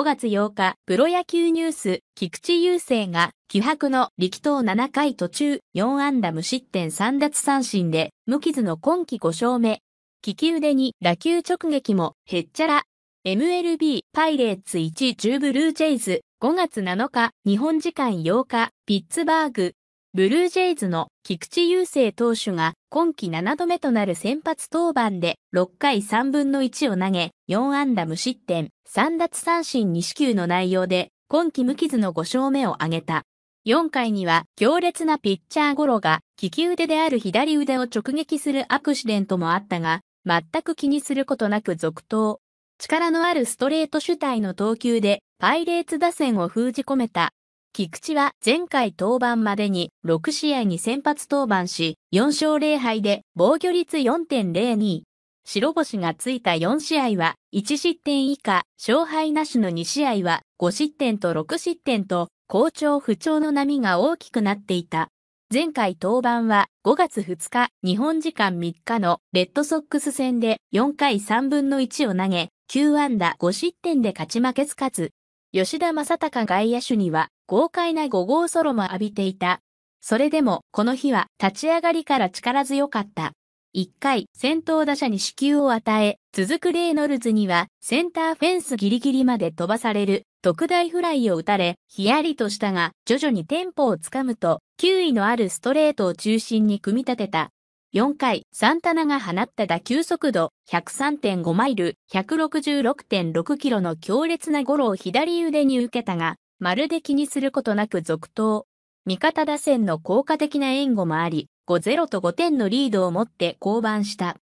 5月8日、プロ野球ニュース、菊池雄星が、気迫の力投7回途中、4安打無失点3奪三振で、無傷の今季5勝目。利き腕に打球直撃も、へっちゃら。MLB パイレーツ1 10ブルージェイズ5月7日日本時間8日ピッツバーグブルージェイズの菊池雄星投手が今季7度目となる先発登板で6回3分の1を投げ、4安打無失点、3奪三振2支球の内容で今季無傷の5勝目を挙げた。4回には強烈なピッチャーゴロが利き腕である左腕を直撃するアクシデントもあったが、全く気にすることなく続投。力のあるストレート主体の投球でパイレーツ打線を封じ込めた。菊池は前回登板までに6試合に先発登板し、4勝0敗で防御率4.02。白星がついた4試合は1失点以下、勝敗なしの2試合は5失点と6失点と、好調不調の波が大きくなっていた。前回登板は5月2日、日本時間3日のレッドソックス戦で4回3分の1を投げ、9安打5失点で勝ち負けつかず、吉田正隆外野手には豪快な5号ソロも浴びていた。それでも、この日は立ち上がりから力強かった。1回、先頭打者に死球を与え、続くレイノルズには、センターフェンスギリギリまで飛ばされる、特大フライを打たれ、ヒヤリとしたが、徐々にテンポをつかむと、球威のあるストレートを中心に組み立てた。4回、サンタナが放った打球速度103.5マイル、166.6キロの強烈なゴロを左腕に受けたが、まるで気にすることなく続投。味方打線の効果的な援護もあり、5-0と5点のリードを持って降板した。